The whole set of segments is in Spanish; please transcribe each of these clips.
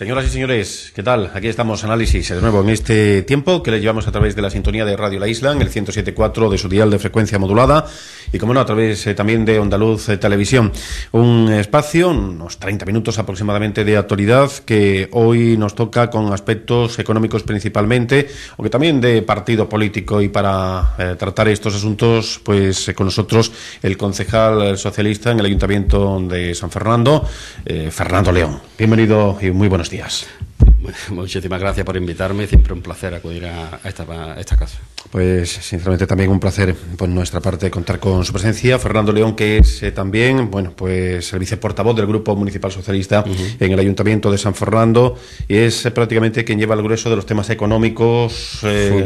Señoras y señores, ¿qué tal? Aquí estamos, análisis de nuevo en este tiempo que le llevamos a través de la sintonía de Radio La Isla en el 107.4 de su dial de frecuencia modulada y, como no, a través eh, también de Ondaluz eh, Televisión. Un espacio, unos 30 minutos aproximadamente de actualidad, que hoy nos toca con aspectos económicos principalmente, aunque también de partido político. Y para eh, tratar estos asuntos, pues con nosotros el concejal socialista en el Ayuntamiento de San Fernando, Fernando León. Bienvenido y muy buenos días. Muchísimas gracias por invitarme, siempre un placer acudir a esta, casa. Pues sinceramente también un placer por nuestra parte contar con su presencia. Fernando León, que es eh, también, bueno, pues el viceportavoz del Grupo Municipal Socialista en el Ayuntamiento de San Fernando, y es eh, prácticamente quien lleva el grueso de los temas económicos eh,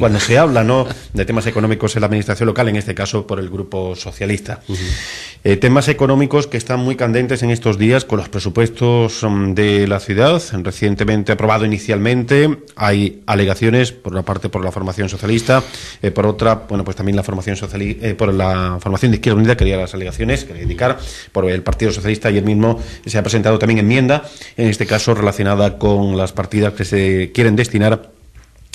cuando, se habla, ¿no? De temas económicos en la administración local, en este caso por el Grupo Socialista. temas económicos que están muy candentes en estos días con los presupuestos mm, de la ciudad. Recientemente aprobado inicialmente. Hay alegaciones, por una parte por la formación socialista, eh, por otra, bueno, pues también la formación eh, por la formación de Izquierda Unida quería las alegaciones, quería indicar, por el Partido Socialista y el mismo se ha presentado también enmienda, en este caso relacionada con las partidas que se quieren destinar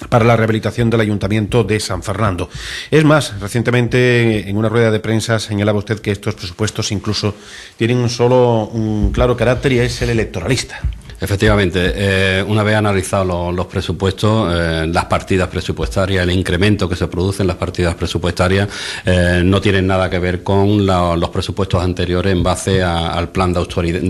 para la rehabilitación del Ayuntamiento de San Fernando. Es más, recientemente en una rueda de prensa señalaba usted que estos presupuestos incluso tienen solo un claro carácter y es el electoralista. Efectivamente, eh, una vez analizados los presupuestos, eh, las partidas presupuestarias, el incremento que se produce en las partidas presupuestarias eh, no tienen nada que ver con los presupuestos anteriores en base al plan de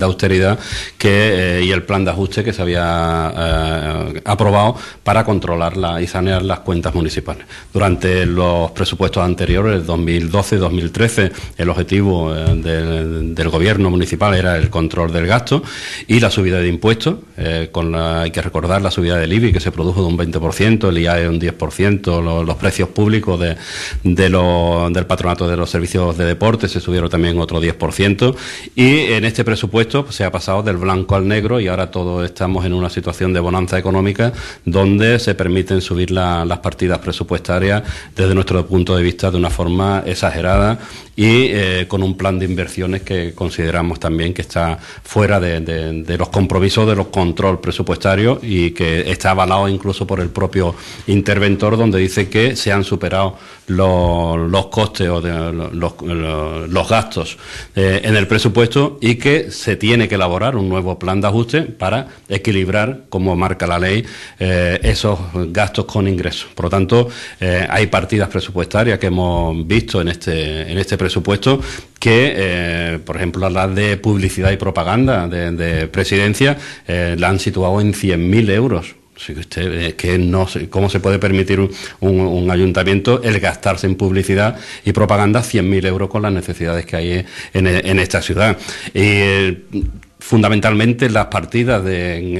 austeridad, que, y el plan de ajuste que se había aprobado para controlar y sanear las cuentas municipales. Durante los presupuestos anteriores, 2012-2013, el objetivo del gobierno municipal era el control del gasto y la subida de impuestos eh, con hay que recordar la subida del IBI que se produjo de un 20%, el IAE un 10%, los precios públicos de, del patronato de los servicios de deporte se subieron también otro 10%. Y en este presupuesto pues, se ha pasado del blanco al negro y ahora todos estamos en una situación de bonanza económica donde se permiten subir las partidas presupuestarias desde nuestro punto de vista de una forma exagerada y eh, con un plan de inversiones que consideramos también que está fuera de los compromisos de los control presupuestarios y que está avalado incluso por el propio interventor, donde dice que se han superado los, costes o los, gastos eh, en el presupuesto y que se tiene que elaborar un nuevo plan de ajuste para equilibrar, como marca la ley, eh, esos gastos con ingresos. Por lo tanto, eh, hay partidas presupuestarias que hemos visto en este, en este presupuesto que, por ejemplo, las de publicidad y propaganda de, de presidencia la han situado en 100.000 euros usted, eh, que no cómo se puede permitir un, ayuntamiento el gastarse en publicidad y propaganda 100.000 euros con las necesidades que hay en, esta ciudad. Eh, fundamentalmente las partidas de,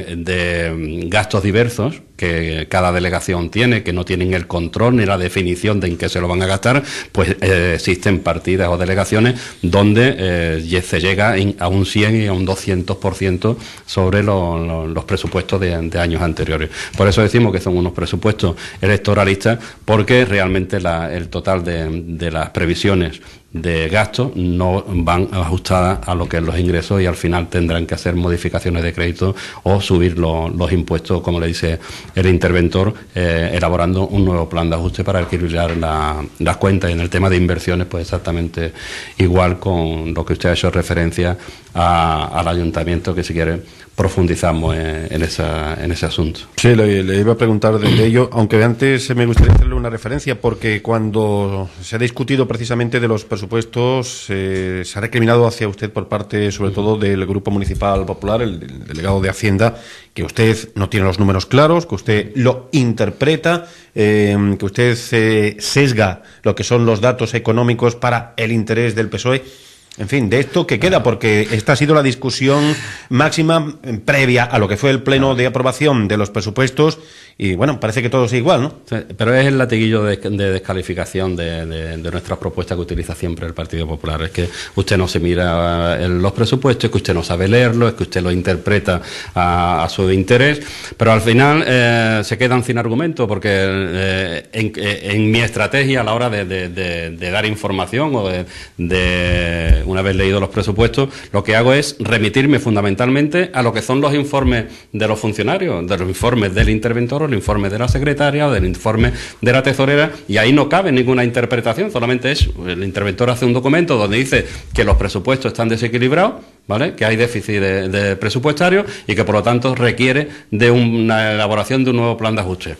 mm, gastos diversos que cada delegación tiene, que no tienen el control ni la definición de en qué se lo van a gastar, pues eh, existen partidas o delegaciones donde eh, se llega a un 100 y a un 200% sobre los presupuestos de, años anteriores. Por eso decimos que son unos presupuestos electoralistas, porque realmente el total de las previsiones de gastos no van ajustadas a lo que es los ingresos y al final tendrán que hacer modificaciones de crédito o subir los impuestos, como le dice el interventor, eh, elaborando un nuevo plan de ajuste para equilibrar las cuentas. Y en el tema de inversiones, pues exactamente igual con lo que usted ha hecho referencia al ayuntamiento, que si quiere profundizamos en, ese asunto. Sí, le, iba a preguntar de ello, aunque antes eh, me gustaría hacerle una referencia, porque cuando se ha discutido precisamente de los presupuestos, eh, se ha recriminado hacia usted por parte, sobre todo, del Grupo Municipal Popular, el, delegado de Hacienda, que usted no tiene los números claros, que usted lo interpreta, em, que usted eh, sesga lo que son los datos económicos para el interés del PSOE. En fin, de esto que queda, porque esta ha sido la discusión máxima eh, previa a lo que fue el pleno de aprobación de los presupuestos y bueno, parece que todo es igual, ¿no? Pero es el latiguillo de, descalificación de, nuestras propuestas que utiliza siempre el Partido Popular. Es que usted no se mira eh, en los presupuestos, es que usted no sabe leerlo, es que usted lo interpreta a, su interés, pero al final eh, se quedan sin argumento porque eh, en, en, mi estrategia a la hora de, dar información o de, una vez leído los presupuestos, lo que hago es remitirme fundamentalmente a lo que son los informes de los funcionarios, de los informes del interventor el informe de la secretaria o del informe de la tesorera, y ahí no cabe ninguna interpretación, solamente es el interventor hace un documento donde dice que los presupuestos están desequilibrados, ¿vale? que hay déficit de, presupuestario y que por lo tanto requiere de una elaboración de un nuevo plan de ajuste.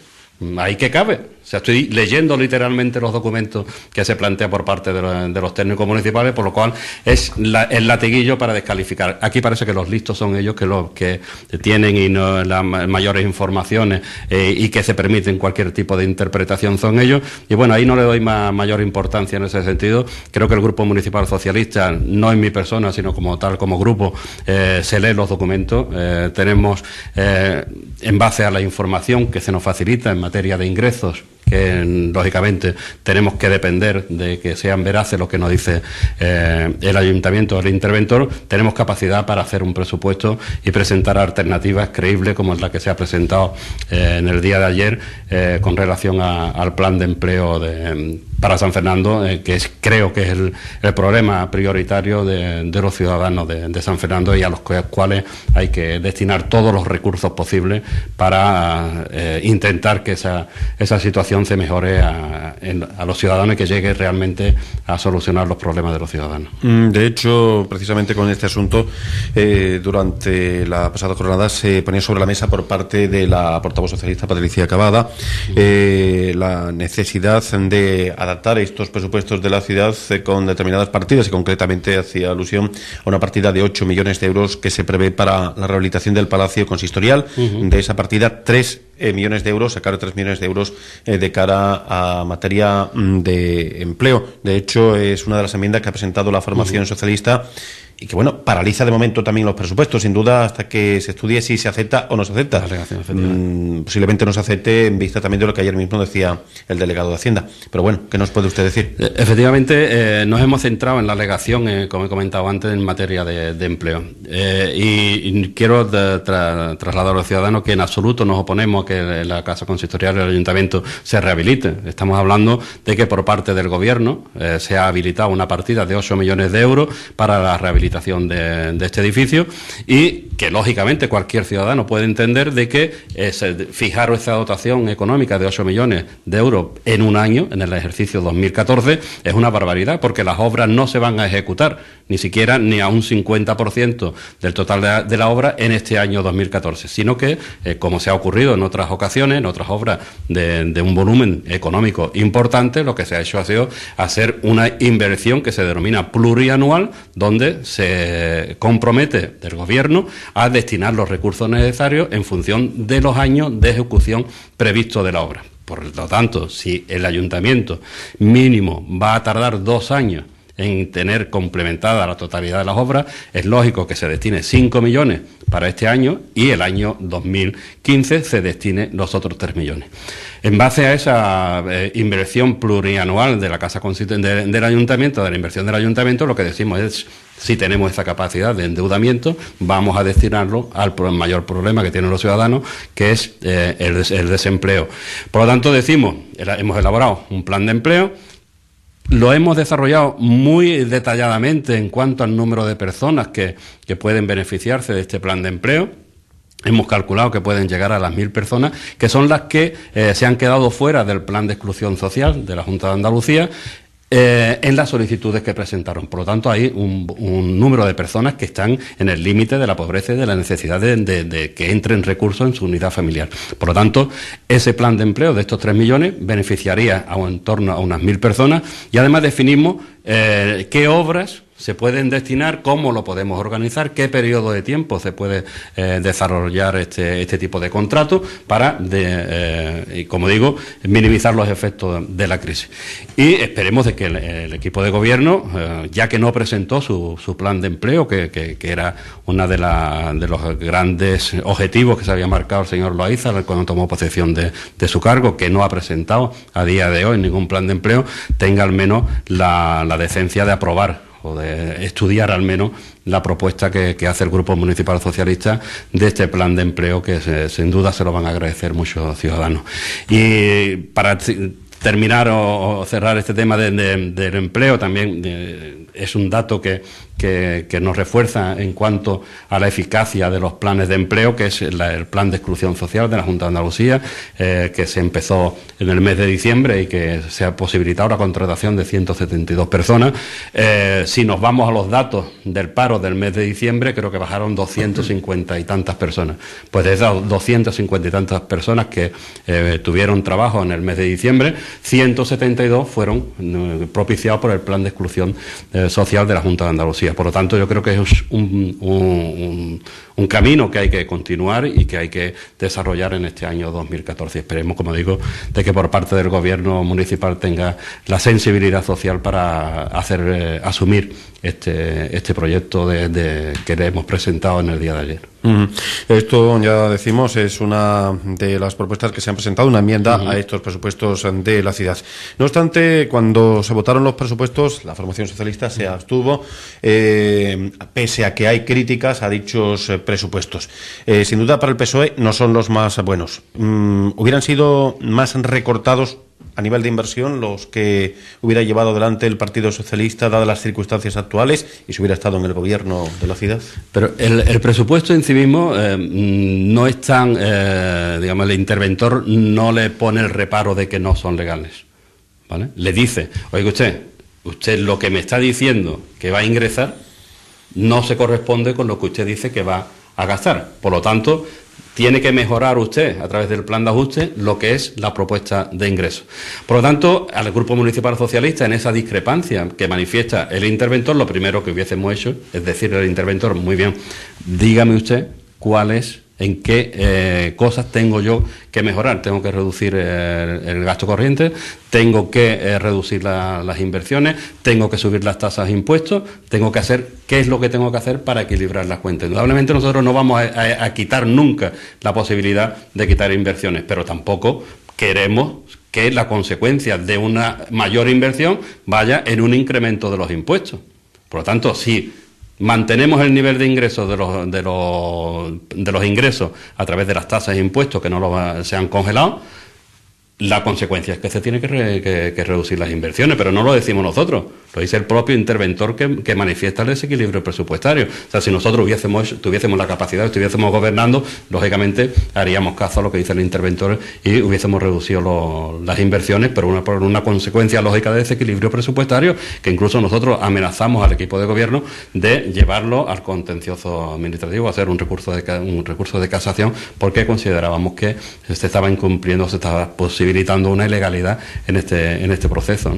Ahí que cabe. O sea, estoy leyendo literalmente los documentos que se plantea por parte de, los técnicos municipales, por lo cual es el latiguillo para descalificar. Aquí parece que los listos son ellos que los que tienen y las mayores informaciones eh, y que se permiten cualquier tipo de interpretación son ellos. Y bueno, ahí no le doy mayor importancia en ese sentido. Creo que el Grupo Municipal Socialista, no en mi persona, sino como tal, como grupo, eh, se lee los documentos. Eh, tenemos, en base a la información que se nos facilita en materia de ingresos, que mm, lógicamente tenemos que depender de que sean veraces lo que nos dice eh, el ayuntamiento o el interventor, tenemos capacidad para hacer un presupuesto y presentar alternativas creíbles como la que se ha presentado eh, en el día de ayer eh, con relación al plan de empleo de, para San Fernando, eh, que es, creo que es el, problema prioritario de, los ciudadanos de, San Fernando y a los cuales hay que destinar todos los recursos posibles para eh, intentar que esa, esa situación se mejore a, los ciudadanos y que llegue realmente a solucionar los problemas de los ciudadanos. Mm, de hecho, precisamente con este asunto, eh, durante la pasada jornada se ponía sobre la mesa por parte de la portavoz socialista Patricia Cavada mm. la necesidad de adaptar estos presupuestos de la ciudad eh, con determinadas partidas y concretamente hacía alusión a una partida de 8 millones de euros que se prevé para la rehabilitación del Palacio Consistorial. De esa partida, 3 eh, millones de euros, sacar 3 millones de euros eh, de cara a materia mm, de empleo. De hecho, es una de las enmiendas que ha presentado la formación socialista y que, bueno, paraliza de momento también los presupuestos, sin duda, hasta que se estudie si se acepta o no se acepta. Mm, posiblemente no se acepte en vista también de lo que ayer mismo decía el delegado de Hacienda. Pero bueno, ¿qué nos puede usted decir? Eh, efectivamente, eh, nos hemos centrado en la alegación, eh, como he comentado antes, en materia de, empleo. y, quiero trasladar a los ciudadanos que en absoluto nos oponemos a que la Casa Consistorial del Ayuntamiento se rehabilite. Estamos hablando de que por parte del Gobierno se ha habilitado una partida de 8 millones de euros para la rehabilitación de, este edificio y que lógicamente cualquier ciudadano puede entender de que se fijar esta dotación económica de 8 millones de euros en un año, en el ejercicio 2014, es una barbaridad porque las obras no se van a ejecutar ni siquiera ni a un 50% del total de la, obra en este año 2014, sino que, eh, como se ha ocurrido en otras ocasiones, en otras obras de, de un volumen económico importante, lo que se ha hecho ha sido hacer una inversión que se denomina plurianual, donde se se compromete del Gobierno a destinar los recursos necesarios en función de los años de ejecución previstos de la obra. Por lo tanto, si el ayuntamiento mínimo va a tardar dos años en tener complementada la totalidad de las obras, es lógico que se destine 5 millones para este año y el año 2015 se destine los otros 3 millones. En base a esa eh, inversión plurianual de la Casa Constitucional del Ayuntamiento, de la inversión del Ayuntamiento, lo que decimos es si tenemos esa capacidad de endeudamiento, vamos a destinarlo al mayor problema que tienen los ciudadanos, que es eh, el, el desempleo. Por lo tanto, decimos, hemos elaborado un plan de empleo lo hemos desarrollado muy detalladamente en cuanto al número de personas que, pueden beneficiarse de este plan de empleo. Hemos calculado que pueden llegar a las mil personas, que son las que eh, se han quedado fuera del plan de exclusión social de la Junta de Andalucía eh, en las solicitudes que presentaron. Por lo tanto, hay un, número de personas que están en el límite de la pobreza y de la necesidad de, que entren recursos en su unidad familiar. Por lo tanto, ese plan de empleo de estos tres millones beneficiaría a en torno a unas mil personas y además definimos eh, qué obras se pueden destinar, cómo lo podemos organizar, qué periodo de tiempo se puede eh, desarrollar este, este, tipo de contrato para, eh, como digo, minimizar los efectos de la crisis. Y esperemos de que el, equipo de gobierno, eh, ya que no presentó su, plan de empleo, que, era uno de, los grandes objetivos que se había marcado el señor Loaiza cuando tomó posesión de, su cargo, que no ha presentado a día de hoy ningún plan de empleo, tenga al menos la decencia de aprobar o de estudiar al menos la propuesta que, hace el Grupo Municipal Socialista de este plan de empleo que sin duda se lo van a agradecer muchos ciudadanos. Y para terminar o, cerrar este tema del empleo, también eh, es un dato que que, nos refuerza en cuanto a la eficacia de los planes de empleo, que es el plan de exclusión social de la Junta de Andalucía, eh, que se empezó en el mes de diciembre y que se ha posibilitado la contratación de 172 personas. Eh, si nos vamos a los datos del paro del mes de diciembre, creo que bajaron 250 y tantas personas. Pues de esas 250 y tantas personas que eh, tuvieron trabajo en el mes de diciembre, 172 fueron propiciados por el plan de exclusión social de la Junta de Andalucía. Por lo tanto, yo creo que es un, un camino que hay que continuar y que hay que desarrollar en este año 2014. Esperemos, como digo, de que por parte del Gobierno municipal tenga la sensibilidad social para hacer eh, asumir este, este proyecto que le hemos presentado en el día de ayer. Esto, ya decimos, es una de las propuestas que se han presentado, una enmienda a estos presupuestos de la ciudad. No obstante, cuando se votaron los presupuestos, la formación socialista se abstuvo, eh, pese a que hay críticas a dichos eh, presupuestos. Eh, sin duda para el PSOE no son los más buenos. Mm, ¿Hubieran sido más recortados a nivel de inversión los que hubiera llevado adelante el Partido Socialista, dadas las circunstancias actuales, y si hubiera estado en el gobierno de la ciudad? Pero el, presupuesto en sí mismo eh, mm, no es tan, eh, digamos, el interventor no le pone el reparo de que no son legales. ¿vale? Le dice, oiga usted, usted lo que me está diciendo que va a ingresar no se corresponde con lo que usted dice que va a a gastar. Por lo tanto, tiene que mejorar usted a través del plan de ajuste lo que es la propuesta de ingresos. Por lo tanto, al Grupo Municipal Socialista, en esa discrepancia que manifiesta el interventor, lo primero que hubiésemos hecho es decirle al interventor, muy bien, dígame usted cuál es en qué eh, cosas tengo yo que mejorar. Tengo que reducir eh, el, gasto corriente, tengo que eh, reducir las inversiones, tengo que subir las tasas de impuestos, tengo que hacer qué es lo que tengo que hacer para equilibrar las cuentas. Indudablemente nosotros no vamos a, a quitar nunca la posibilidad de quitar inversiones, pero tampoco queremos que la consecuencia de una mayor inversión vaya en un incremento de los impuestos. Por lo tanto, sí mantenemos el nivel de ingresos de los, de los, de los ingresos a través de las tasas e impuestos que no los, se han congelado la consecuencia es que se tiene que, reducir las inversiones, pero no lo decimos nosotros, lo dice el propio interventor que, manifiesta el desequilibrio presupuestario. O sea, si nosotros hubiésemos, tuviésemos la capacidad, estuviésemos gobernando, lógicamente haríamos caso a lo que dice el interventor y hubiésemos reducido las inversiones, pero una, por una consecuencia lógica de desequilibrio presupuestario que incluso nosotros amenazamos al equipo de gobierno de llevarlo al contencioso administrativo, hacer un recurso de, un recurso de casación, porque considerábamos que se estaba incumpliendo, se estaba posibilitando una ilegalidad en este, en este proceso.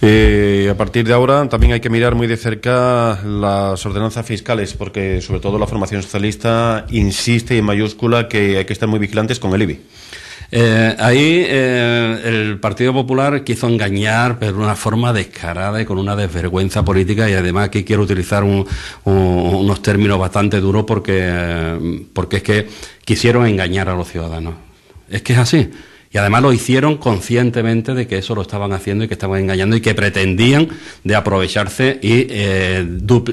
Eh, a partir de ahora también hay que mirar muy de cerca las ordenanzas fiscales, porque sobre todo la formación socialista insiste en mayúscula que hay que estar muy vigilantes con el IBI. Eh, ahí eh, el Partido Popular quiso engañar, pero de una forma descarada y con una desvergüenza política. Y además aquí quiero utilizar unos términos bastante duros porque es que quisieron engañar a los ciudadanos. Es que es así. Y además lo hicieron conscientemente de que eso lo estaban haciendo y que estaban engañando y que pretendían de aprovecharse y eh,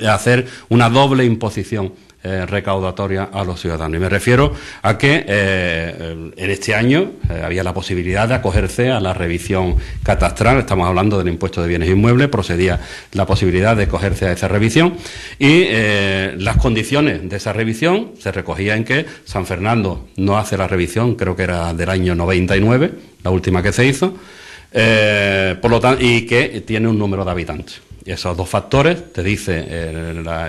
hacer una doble imposición eh, recaudatoria a los ciudadanos. Y me refiero a que eh, eh, en este año había la posibilidad de acogerse a la revisión catastral, estamos hablando del impuesto de bienes inmuebles, procedía la posibilidad de acogerse a esa revisión y las condiciones de esa revisión se recogían en que San Fernando no hace la revisión, creo que era del año 99, la última que se hizo, por lo tanto, y que tiene un número de habitantes. Esos dos factores te dice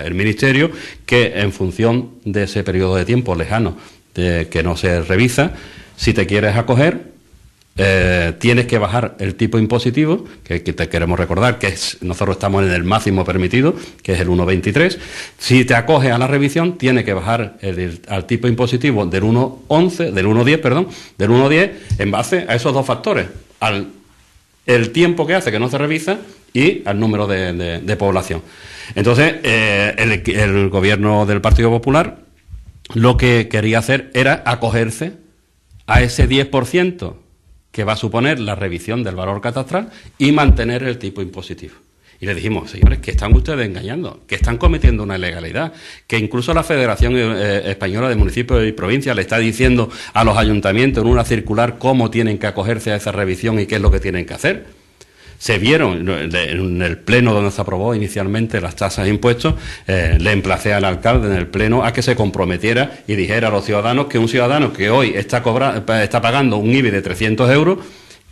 el, Ministerio que en función de ese periodo de tiempo lejano que no se revisa, si te quieres acoger, eh, tienes que bajar el tipo impositivo, que, te queremos recordar que nosotros estamos en el máximo permitido, que es el 1,23. Si te acoges a la revisión, tienes que bajar al tipo impositivo del 1,11, del 1,10, perdón, del 1,10, en base a esos dos factores, al el tiempo que hace que no se revisa y al número de, población. Entonces, eh, el, el, gobierno del Partido Popular lo que quería hacer era acogerse a ese 10% que va a suponer la revisión del valor catastral y mantener el tipo impositivo. Y le dijimos, señores, que están ustedes engañando, que están cometiendo una ilegalidad, que incluso la Federación eh, eh, Española de Municipios y Provincias le está diciendo a los ayuntamientos en una circular cómo tienen que acogerse a esa revisión y qué es lo que tienen que hacer se vieron en el pleno donde se aprobó inicialmente las tasas de impuestos, eh, le emplacé al alcalde en el pleno a que se comprometiera y dijera a los ciudadanos que un ciudadano que hoy está, pagando un IBI de 300 euros,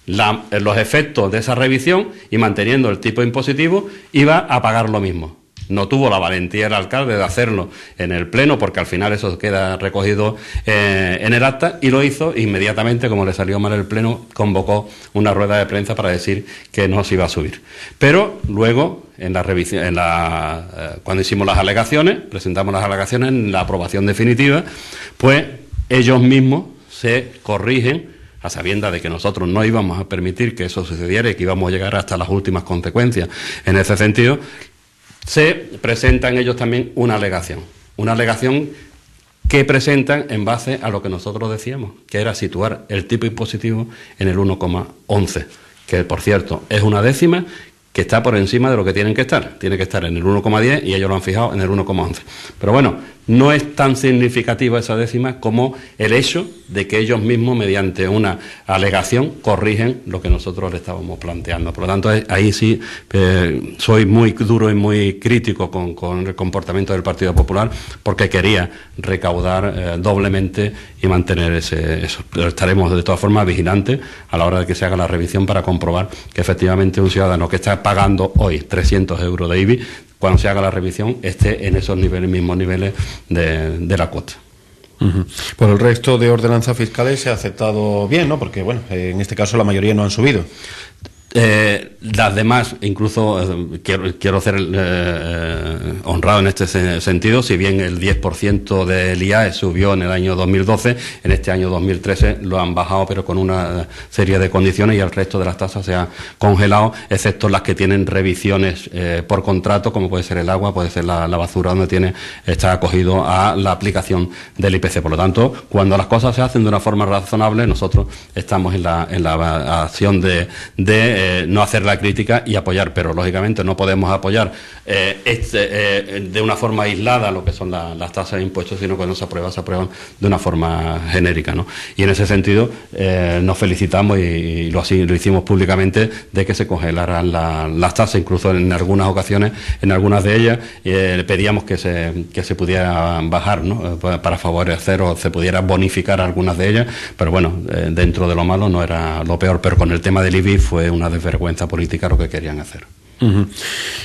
los efectos de esa revisión y manteniendo el tipo impositivo, iba a pagar lo mismo. No tuvo la valentía el alcalde de hacerlo en el Pleno, porque al final eso queda recogido eh, en el acta, y lo hizo inmediatamente, como le salió mal el Pleno, convocó una rueda de prensa para decir que no se iba a subir. Pero luego en la revisión, en la, eh, cuando hicimos las alegaciones, presentamos las alegaciones en la aprobación definitiva, pues ellos mismos se corrigen a sabienda de que nosotros no íbamos a permitir que eso sucediera y que íbamos a llegar hasta las últimas consecuencias en ese sentido, se presentan ellos también una alegación, una alegación que presentan en base a lo que nosotros decíamos, que era situar el tipo impositivo en el 1,11, que por cierto es una décima que está por encima de lo que tienen que estar. Tiene que estar en el 1,10 y ellos lo han fijado en el 1,11. Pero bueno, no es tan significativa esa décima como el hecho de que ellos mismos, mediante una alegación, corrigen lo que nosotros le estábamos planteando. Por lo tanto, ahí sí eh, soy muy duro y muy crítico con, el comportamiento del Partido Popular porque quería recaudar eh, doblemente y mantener ese, eso. Pero estaremos de todas formas vigilantes a la hora de que se haga la revisión para comprobar que efectivamente un ciudadano que está pagando hoy 300 euros de IBI, cuando se haga la revisión esté en esos mismos niveles de, la cuota. Por el resto de ordenanzas fiscales se ha aceptado bien, ¿no? Porque, bueno, en este caso la mayoría no han subido. Eh, las demás, incluso eh, quiero, ser eh, honrado en este sentido, si bien el 10% del IAE subió en el año 2012, en este año 2013 lo han bajado, pero con una serie de condiciones y el resto de las tasas se ha congelado, excepto las que tienen revisiones por contrato, como puede ser el agua, puede ser la, basura, donde tiene está acogido a la aplicación del IPC. Por lo tanto, cuando las cosas se hacen de una forma razonable, nosotros estamos en la, en la acción de eh, no hacer la crítica y apoyar, pero lógicamente no podemos apoyar eh, este, eh, de una forma aislada lo que son las tasas de impuestos, sino cuando se aprueba, se aprueban de una forma genérica. ¿no? Y en ese sentido nos felicitamos y, lo, así, lo hicimos públicamente de que se congelaran las tasas, incluso en algunas ocasiones, en algunas de ellas, pedíamos que se, que se pudiera bajar ¿no? para favorecer o se pudiera bonificar algunas de ellas, pero bueno, dentro de lo malo no era lo peor, pero con el tema del IBI fue una de vergüenza política lo que querían hacer.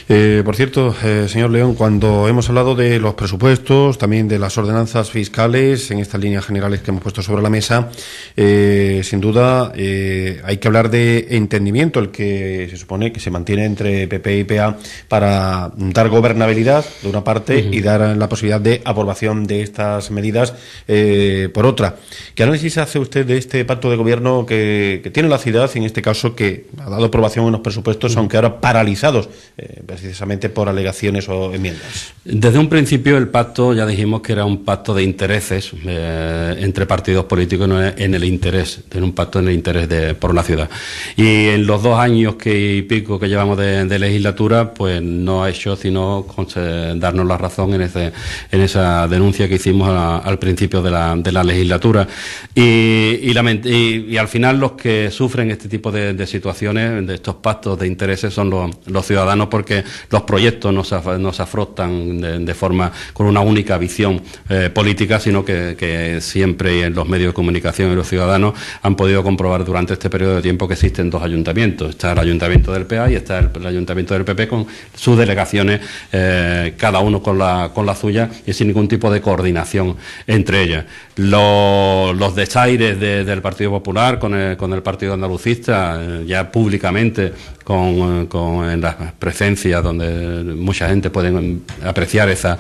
Eh, por cierto, eh, señor León, cuando hemos hablado de los presupuestos, también de las ordenanzas fiscales, en estas líneas generales que hemos puesto sobre la mesa, eh, sin duda hay que hablar de entendimiento, el que se supone que se mantiene entre PP y PA para dar gobernabilidad de una parte y dar la posibilidad de aprobación de estas medidas por otra. ¿Qué análisis hace usted de este pacto de gobierno que, tiene la ciudad, en este caso que ha dado aprobación en los presupuestos, aunque ahora paralizado? Eh, precisamente por alegaciones o enmiendas. Desde un principio el pacto ya dijimos que era un pacto de intereses eh, entre partidos políticos en el interés, en un pacto en el interés de, por una ciudad. Y en los dos años que y pico que llevamos de, legislatura, pues no ha hecho sino eh, darnos la razón en, ese, en esa denuncia que hicimos al principio de la, legislatura. Y, al final los que sufren este tipo de situaciones, de estos pactos de intereses, son los los ciudadanos porque los proyectos no se, se afrontan de, forma con una única visión eh, política, sino que, que, siempre en los medios de comunicación y los ciudadanos han podido comprobar durante este periodo de tiempo que existen dos ayuntamientos. Está el ayuntamiento del PA y está el, ayuntamiento del PP con sus delegaciones, eh, cada uno con la, con la suya y sin ningún tipo de coordinación entre ellas. Los, desaires del Partido Popular con el, con el Partido Andalucista, eh, ya públicamente con, eh, con, las presencias donde mucha gente puede apreciar esa,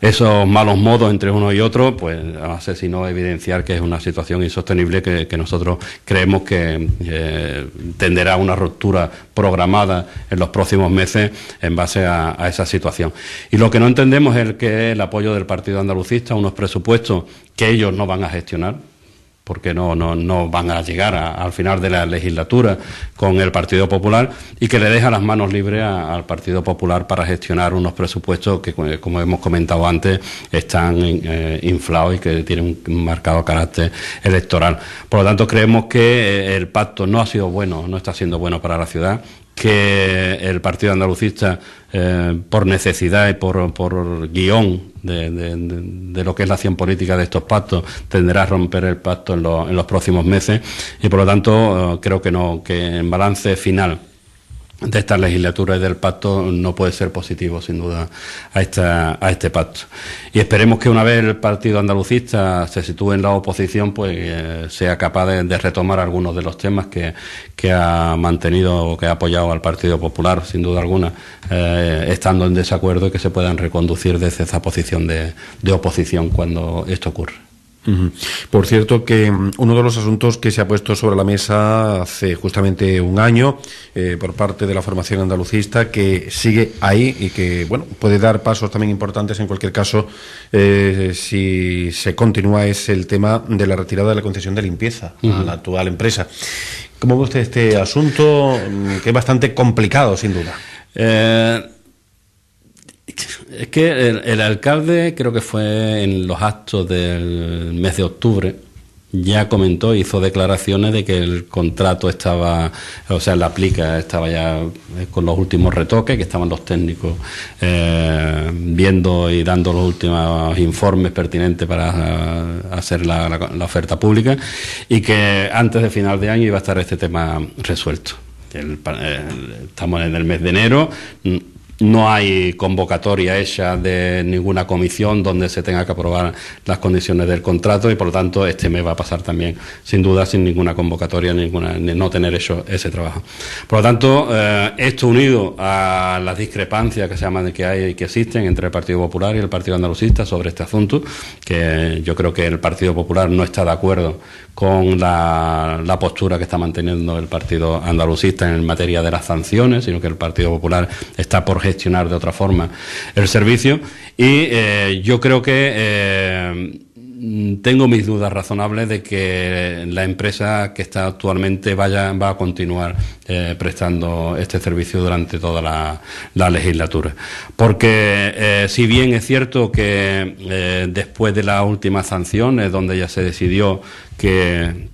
esos malos modos entre uno y otro, pues hace sino evidenciar que es una situación insostenible que, nosotros creemos que eh, tendrá una ruptura programada en los próximos meses en base a, esa situación. Y lo que no entendemos es que el apoyo del Partido Andalucista a unos presupuestos que ellos no van a gestionar, porque no, van a llegar al final de la legislatura con el Partido Popular y que le deja las manos libres al Partido Popular para gestionar unos presupuestos que, como hemos comentado antes, están eh, inflados y que tienen un marcado carácter electoral. Por lo tanto, creemos que eh, el pacto no ha sido bueno, no está siendo bueno para la ciudad que el Partido Andalucista, eh, por necesidad y por, guión de, lo que es la acción política de estos pactos, tendrá a romper el pacto en, en los próximos meses. Y por lo tanto, eh, creo que no, que en balance final de esta legislatura y del pacto no puede ser positivo, sin duda, a, este pacto. Y esperemos que una vez el Partido Andalucista se sitúe en la oposición, pues eh, sea capaz de, retomar algunos de los temas que, ha mantenido o que ha apoyado al Partido Popular, sin duda alguna, eh, estando en desacuerdo y que se puedan reconducir desde esa posición de, de oposición cuando esto ocurre. Por cierto, que mm, uno de los asuntos que se ha puesto sobre la mesa hace justamente un año eh, por parte de la formación andalucista, que sigue ahí y que bueno puede dar pasos también importantes en cualquier caso eh, si se continúa, es el tema de la retirada de la concesión de limpieza a la actual empresa. ¿Cómo ve usted este asunto? Mm, que es bastante complicado, sin duda. Eh es que el, alcalde, creo que fue en los actos del mes de octubre, ya comentó, hizo declaraciones de que el contrato estaba, o sea, la aplica estaba ya eh, con los últimos retoques, que estaban los técnicos eh, viendo y dando los últimos informes pertinentes para eh, hacer la, oferta pública y que antes de final de año iba a estar este tema resuelto. estamos en el mes de enero mm, no hay convocatoria hecha de ninguna comisión donde se tenga que aprobar las condiciones del contrato y por lo tanto este mes va a pasar también sin duda sin ninguna convocatoria, ninguna, no tener hecho ese trabajo. Por lo tanto, eh, esto unido a las discrepancias que se llaman que hay y que existen entre el Partido Popular y el Partido Andalucista sobre este asunto, que yo creo que el Partido Popular no está de acuerdo con la, la postura que está manteniendo el Partido Andalucista en materia de las sanciones, sino que el Partido Popular está por gestionar de otra forma el servicio. Y eh, yo creo que eh, tengo mis dudas razonables de que la empresa que está actualmente vaya, va a continuar eh, prestando este servicio durante toda la, la legislatura. Porque si bien es cierto que después de las últimas sanciones, donde ya se decidió que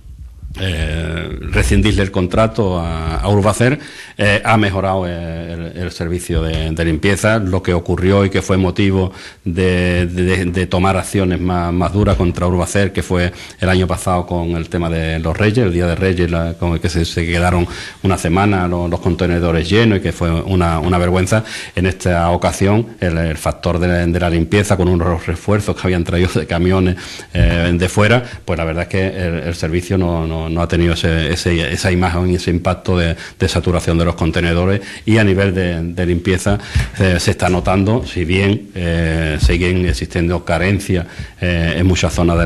eh, rescindirle el contrato a, Urbacer, eh, ha mejorado el, servicio de, limpieza, lo que ocurrió y que fue motivo de, tomar acciones más, duras contra Urbacer, que fue el año pasado con el tema de los Reyes, el Día de Reyes, con el que se, quedaron una semana los, contenedores llenos y que fue una, vergüenza. En esta ocasión, el, factor de, la limpieza, con unos refuerzos que habían traído de camiones eh, de fuera, pues la verdad es que el, servicio no no, ha tenido ese, esa imagen y ese impacto de, saturación de los contenedores y a nivel de, limpieza eh, se está notando, si bien eh, siguen existiendo carencias eh, en muchas zonas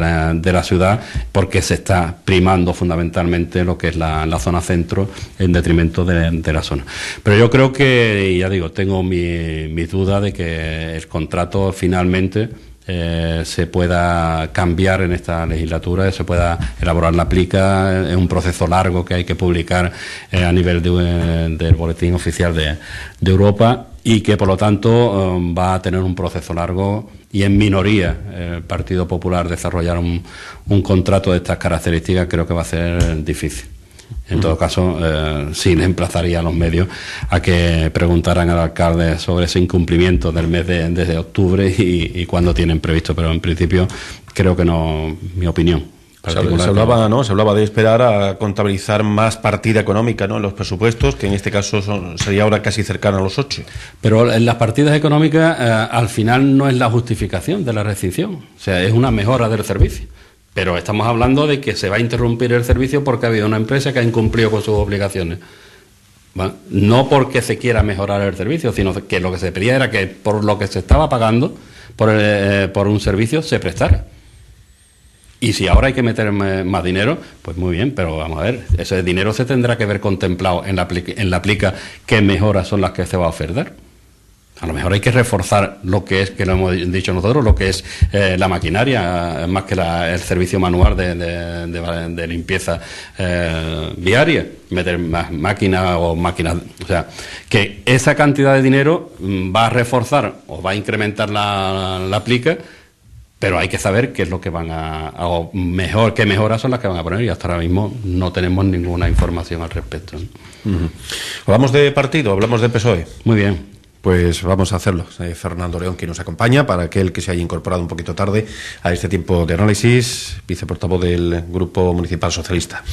de la, ciudad, porque se está primando fundamentalmente lo que es la, zona centro en detrimento de, la zona. Pero yo creo que, ya digo, tengo mi duda de que el contrato finalmente eh, se pueda cambiar en esta legislatura, se pueda elaborar la plica. Eh, es un proceso largo que hay que publicar eh, a nivel del Boletín Oficial de, Europa y que, por lo tanto, um, va a tener un proceso largo y en minoría el Partido Popular desarrollar un contrato de estas características creo que va a ser difícil. En todo caso, eh, sí le emplazaría a los medios a que preguntaran al alcalde sobre ese incumplimiento del mes de, octubre y, cuándo tienen previsto, pero en principio creo que no, mi opinión, se, hablaba, ¿no? se de esperar a contabilizar más partida económica ¿no? en los presupuestos, que en este caso son, sería ahora casi cercano a los ocho. Pero en las partidas económicas, eh, al final, no es la justificación de la rescisión, o sea, es una mejora del servicio. Pero estamos hablando de que se va a interrumpir el servicio porque ha habido una empresa que ha incumplido con sus obligaciones. No porque se quiera mejorar el servicio, sino que lo que se pedía era que por lo que se estaba pagando por, eh, un servicio se prestara. Y si ahora hay que meter más dinero, pues muy bien, pero vamos a ver, ese dinero se tendrá que ver contemplado en la, en la qué mejoras son las que se va a ofrecer. A lo mejor hay que reforzar lo que es, que lo hemos dicho nosotros, lo que es eh, la maquinaria, eh, más que el servicio manual de, limpieza diaria, eh, viaria, meter más máquinas o máquinas. O sea, que esa cantidad de dinero mm, va a reforzar o va a incrementar la, plica, pero hay que saber qué es lo que van a, mejor, qué mejoras son las que van a poner, y hasta ahora mismo no tenemos ninguna información al respecto. Hablamos de partido, hablamos de PSOE. Muy bien. Pues vamos a hacerlo. Eh, Fernando León, quien nos acompaña, para aquel que se haya incorporado un poquito tarde a este tiempo de análisis, viceportavoz del Grupo Municipal Socialista.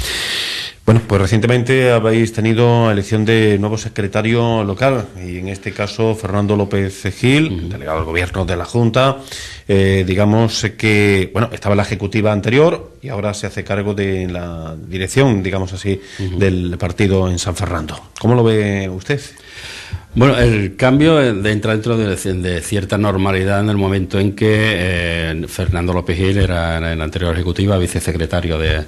Bueno, pues recientemente habéis tenido elección de nuevo secretario local y en este caso Fernando López Gil, delegado del gobierno de la Junta. Eh, digamos que, bueno, estaba en la ejecutiva anterior y ahora se hace cargo de la dirección, digamos así, del partido en San Fernando. ¿Cómo lo ve usted? Bueno, el cambio eh, entra dentro de, cierta normalidad en el momento en que eh, Fernando López Gil era en la anterior ejecutiva vicesecretario de,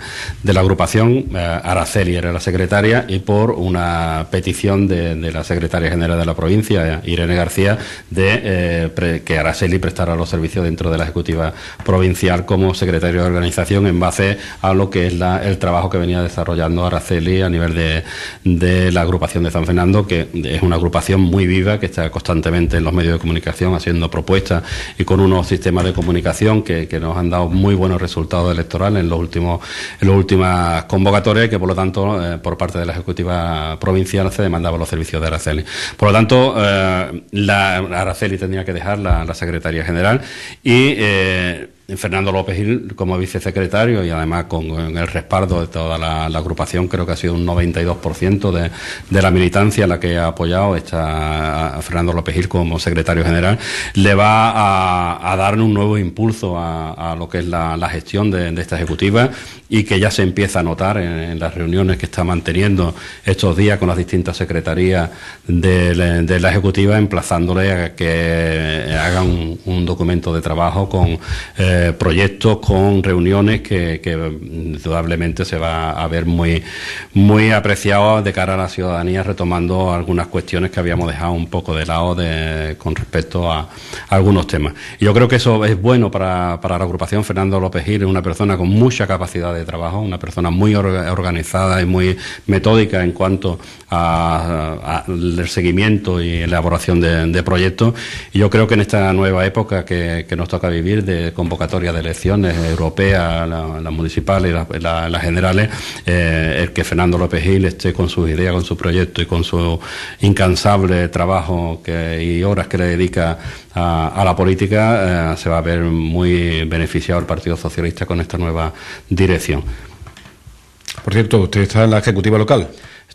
la agrupación, eh, Araceli era la secretaria y por una petición de, la secretaria general de la provincia, Irene García, de que Araceli prestara los servicios dentro de la ejecutiva provincial como secretario de organización en base a lo que es el trabajo que venía desarrollando Araceli a nivel de la agrupación de San Fernando, que es una agrupación muy viva que está constantemente en los medios de comunicación haciendo propuestas y con unos sistemas de comunicación que, nos han dado muy buenos resultados electorales en los últimos en las últimas convocatorias que por lo tanto eh, por parte de la ejecutiva provincial se demandaban los servicios de Araceli. Por lo tanto eh, la Araceli tendría que dejar la, Secretaría General y eh, Fernando López Gil como vicesecretario y además con, el respaldo de toda la, agrupación, creo que ha sido un 92% de, la militancia la que ha apoyado a Fernando López Gil como secretario general, le va a, dar un nuevo impulso a, lo que es la, gestión de, esta ejecutiva y que ya se empieza a notar en, las reuniones que está manteniendo estos días con las distintas secretarías de, la ejecutiva, emplazándole a que hagan un, documento de trabajo con... Eh, eh, proyectos, con reuniones que, mm, indudablemente se va a ver muy, muy apreciado de cara a la ciudadanía, retomando algunas cuestiones que habíamos dejado un poco de lado con respecto a, algunos temas. Yo creo que eso es bueno para, la agrupación. Fernando López Gil es una persona con mucha capacidad de trabajo, una persona muy organizada y muy metódica en cuanto al seguimiento y elaboración de, proyectos. Y yo creo que en esta nueva época que, nos toca vivir de convocatoria, de elecciones europeas, las municipales y las generales, eh, el que Fernando López Gil esté con sus ideas, con su proyecto y con su incansable trabajo y horas que le dedica a, la política, eh, se va a ver muy beneficiado el Partido Socialista con esta nueva dirección. Por cierto, usted está en la ejecutiva local.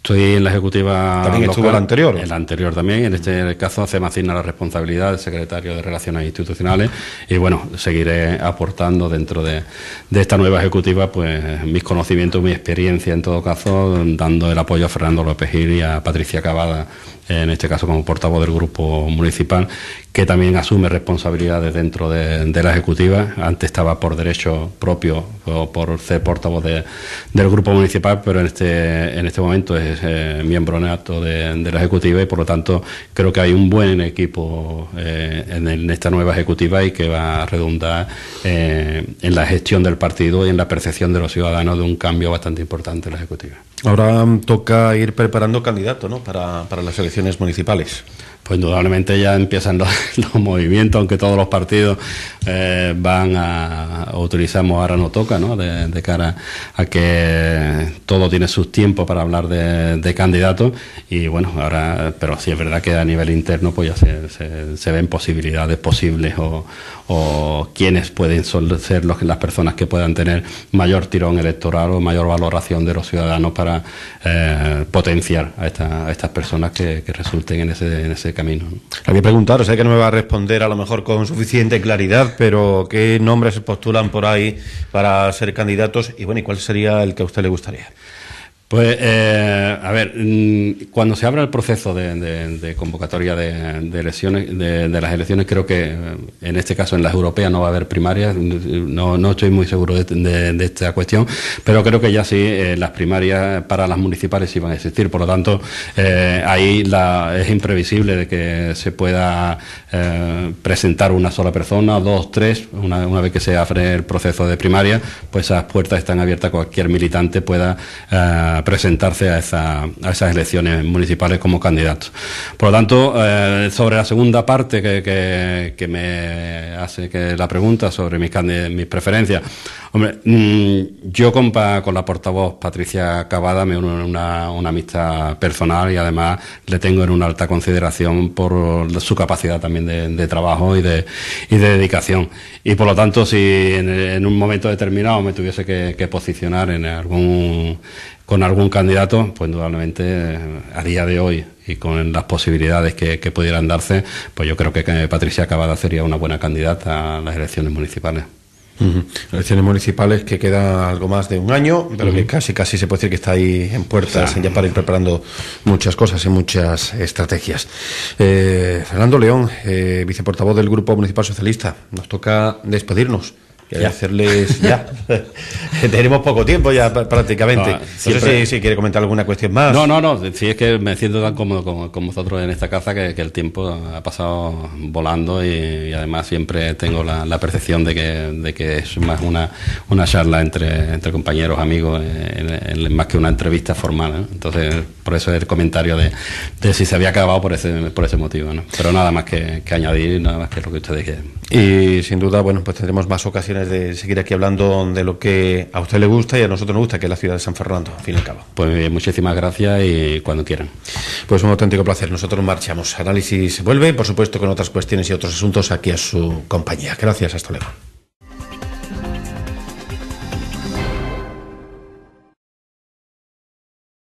Estoy en la ejecutiva. También estuvo en la anterior. En la anterior también. En este caso hace me la responsabilidad del secretario de Relaciones Institucionales. Y bueno, seguiré aportando dentro de, esta nueva ejecutiva pues mis conocimientos, mi experiencia en todo caso, dando el apoyo a Fernando López Gil y a Patricia Cavada en este caso como portavoz del grupo municipal, que también asume responsabilidades dentro de, la Ejecutiva. Antes estaba por derecho propio o por ser portavoz del grupo municipal, pero en este, en este momento es eh, miembro nato de, la Ejecutiva y por lo tanto creo que hay un buen equipo eh, en, esta nueva Ejecutiva y que va a redundar eh, en la gestión del partido y en la percepción de los ciudadanos de un cambio bastante importante en la Ejecutiva. Ahora mm, toca ir preparando candidato ¿no? para, para las elecciones municipales pues indudablemente ya empiezan los, movimientos, aunque todos los partidos eh, van a, utilizamos ahora no toca, ¿no? De, cara a que todo tiene sus tiempos para hablar de, candidatos y bueno, ahora, pero sí es verdad que a nivel interno pues ya se, ven posibilidades posibles o, o quienes pueden ser los, las personas que puedan tener mayor tirón electoral o mayor valoración de los ciudadanos para eh, potenciar a, estas personas que, resulten en ese camino. Había preguntado, sé que no me va a responder a lo mejor con suficiente claridad, pero ¿qué nombres se postulan por ahí para ser candidatos? Y bueno, ¿y cuál sería el que a usted le gustaría? Pues, eh, a ver, mm, cuando se abra el proceso de, convocatoria de, elecciones, de, las elecciones, creo que eh, en este caso en las europeas no va a haber primarias. Mm, no, estoy muy seguro de, esta cuestión, pero creo que ya sí eh, las primarias para las municipales sí van a existir. Por lo tanto, ahí la, es imprevisible de que se pueda presentar una sola persona, dos, tres. Una, vez que se abre el proceso de primaria, pues esas puertas están abiertas cualquier militante pueda presentarse a, esas elecciones municipales como candidato. Por lo tanto, eh, sobre la segunda parte que, me hace que la pregunta sobre mis, mis preferencias, mm, yo con, con, la portavoz Patricia Cavada me uno en una, una amistad personal y además le tengo en una alta consideración por su capacidad también de, trabajo y de, dedicación. Y por lo tanto, si en, un momento determinado me tuviese que posicionar en algún con algún candidato, pues indudablemente eh, a día de hoy y con las posibilidades que, pudieran darse, pues yo creo que Patricia hacer sería una buena candidata a las elecciones municipales. Elecciones municipales que queda algo más de un año, pero que casi casi se puede decir que está ahí en puertas ya para ir preparando muchas cosas y muchas estrategias. Eh, Fernando León, eh, viceportavoz del Grupo Municipal Socialista, nos toca despedirnos hacerles ya. Tenemos poco tiempo ya prácticamente. No, ah, sé si, quiere comentar alguna cuestión más. No, no, no. Si es que me siento tan cómodo con, con vosotros en esta casa que, el tiempo ha pasado volando y, además siempre tengo la, percepción de que, es más una, una charla entre, entre compañeros, amigos, más que una entrevista formal. Entonces, por eso el comentario de, si se había acabado por ese, por ese motivo. Pero nada más que, que añadir, nada más que lo que ustedes quieren. Y sin duda, bueno, pues tendremos más ocasiones de seguir aquí hablando de lo que a usted le gusta y a nosotros nos gusta, que es la ciudad de San Fernando, al fin y al cabo. Pues eh, muchísimas gracias y cuando quieran. Pues un auténtico placer. Nosotros marchamos. Análisis vuelve, por supuesto, con otras cuestiones y otros asuntos aquí a su compañía. Gracias, hasta luego.